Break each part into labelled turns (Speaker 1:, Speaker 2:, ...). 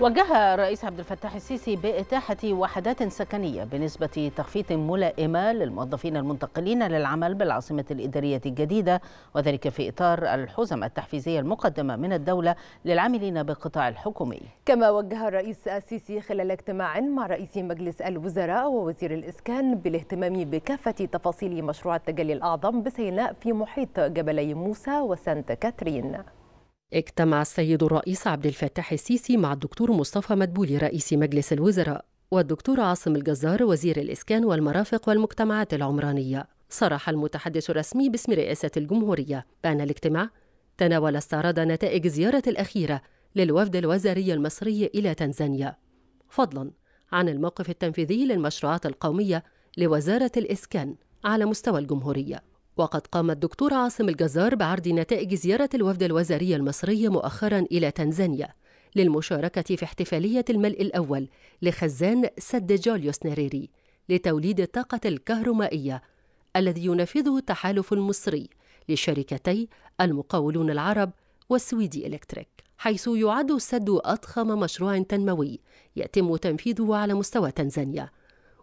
Speaker 1: وجه الرئيس عبد الفتاح السيسي بإتاحة وحدات سكنية بنسبة تخفيض ملائمة للموظفين المنتقلين للعمل بالعاصمة الإدارية الجديدة وذلك في إطار الحزم التحفيزية المقدمة من الدولة للعاملين بالقطاع الحكومي كما وجه الرئيس السيسي خلال اجتماع مع رئيس مجلس الوزراء ووزير الإسكان بالاهتمام بكافة تفاصيل مشروع التجلي الأعظم بسيناء في محيط جبلي موسى وسانت كاترين اجتمع السيد الرئيس عبد الفتاح السيسي مع الدكتور مصطفى مدبولي رئيس مجلس الوزراء والدكتور عاصم الجزار وزير الإسكان والمرافق والمجتمعات العمرانية صرح المتحدث الرسمي باسم رئاسة الجمهورية بأن الاجتماع تناول استعراض نتائج الزيارة الأخيرة للوفد الوزاري المصري إلى تنزانيا فضلا عن الموقف التنفيذي للمشروعات القومية لوزارة الإسكان على مستوى الجمهورية وقد قام الدكتور عاصم الجزار بعرض نتائج زيارة الوفد الوزاري المصري مؤخرا إلى تنزانيا للمشاركة في احتفالية الملء الأول لخزان سد جوليوس نريري لتوليد الطاقة الكهرومائية الذي ينفذه التحالف المصري لشركتي المقاولون العرب والسويدي إلكتريك حيث يعد السد أضخم مشروع تنموي يتم تنفيذه على مستوى تنزانيا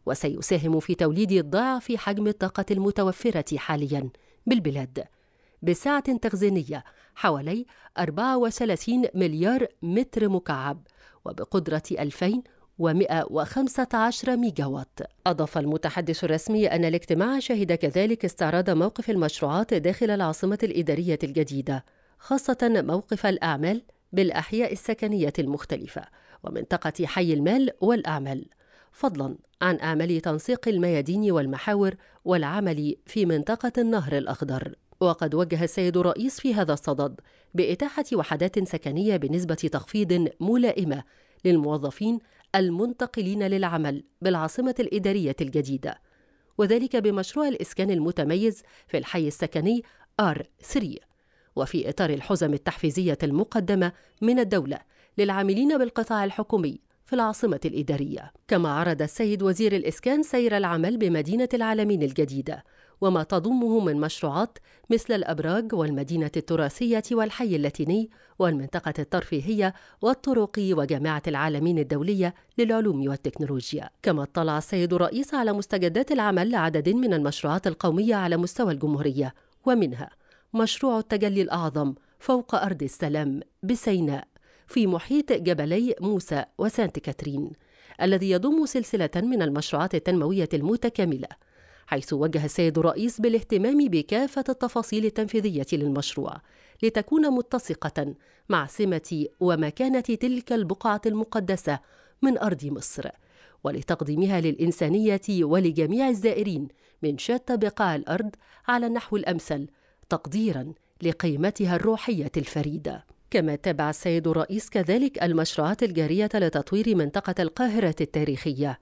Speaker 1: وسيساهم في توليد ضعف حجم الطاقة المتوفرة حاليا بالبلاد بسعة تخزينية حوالي 34 مليار متر مكعب وبقدرة 2000 و115 ميجاوات أضاف المتحدث الرسمي أن الاجتماع شهد كذلك استعراض موقف المشروعات داخل العاصمة الإدارية الجديدة خاصة موقف الأعمال بالأحياء السكنية المختلفة ومنطقة حي المال والأعمال فضلا عن اعمال تنسيق الميادين والمحاور والعمل في منطقه النهر الاخضر وقد وجه السيد الرئيس في هذا الصدد باتاحه وحدات سكنيه بنسبه تخفيض ملائمه للموظفين المنتقلين للعمل بالعاصمه الاداريه الجديده وذلك بمشروع الاسكان المتميز في الحي السكني ار 3 وفي اطار الحزم التحفيزيه المقدمه من الدوله للعاملين بالقطاع الحكومي في العاصمة الإدارية كما عرض السيد وزير الإسكان سير العمل بمدينة العالمين الجديدة وما تضمه من مشروعات مثل الأبراج والمدينة التراثية والحي اللاتيني والمنطقة الترفيهية والطرقي وجامعة العالمين الدولية للعلوم والتكنولوجيا كما اطلع السيد الرئيس على مستجدات العمل لعدد من المشروعات القومية على مستوى الجمهورية ومنها مشروع التجلي الأعظم فوق أرض السلام بسيناء في محيط جبلي موسى وسانت كاترين الذي يضم سلسلة من المشروعات التنموية المتكاملة حيث وجه السيد الرئيس بالاهتمام بكافة التفاصيل التنفيذية للمشروع لتكون متسقة مع سمة ومكانة تلك البقعة المقدسة من أرض مصر ولتقديمها للإنسانية ولجميع الزائرين من شتى بقاع الأرض على النحو الأمثل تقديرا لقيمتها الروحية الفريدة كما تابع السيد الرئيس كذلك المشروعات الجارية لتطوير منطقة القاهرة التاريخية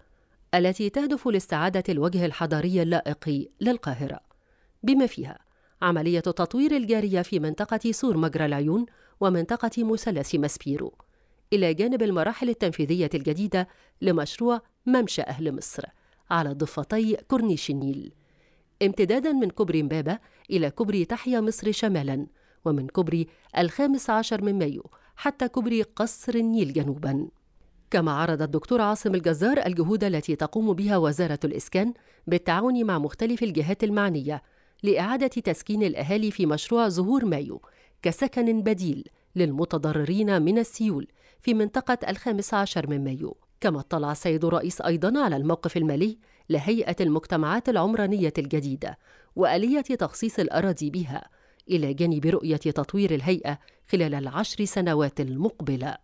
Speaker 1: التي تهدف لاستعادة الوجه الحضاري اللائق للقاهرة بما فيها عملية التطوير الجارية في منطقة سور مجرى العيون ومنطقة مثلث ماسبيرو إلى جانب المراحل التنفيذية الجديدة لمشروع ممشى أهل مصر على ضفتي كورنيش النيل امتدادا من كوبري مبابة إلى كوبري تحيا مصر شمالا ومن كوبري الخامس عشر من مايو حتى كوبري قصر النيل جنوباً كما عرض الدكتور عاصم الجزار الجهود التي تقوم بها وزارة الإسكان بالتعاون مع مختلف الجهات المعنية لإعادة تسكين الأهالي في مشروع زهور مايو كسكن بديل للمتضررين من السيول في منطقة الخامس عشر من مايو كما اطلع السيد الرئيس أيضا على الموقف المالي لهيئة المجتمعات العمرانية الجديدة وآلية تخصيص الأراضي بها إلى جانب رؤية تطوير الهيئة خلال العشر سنوات المقبلة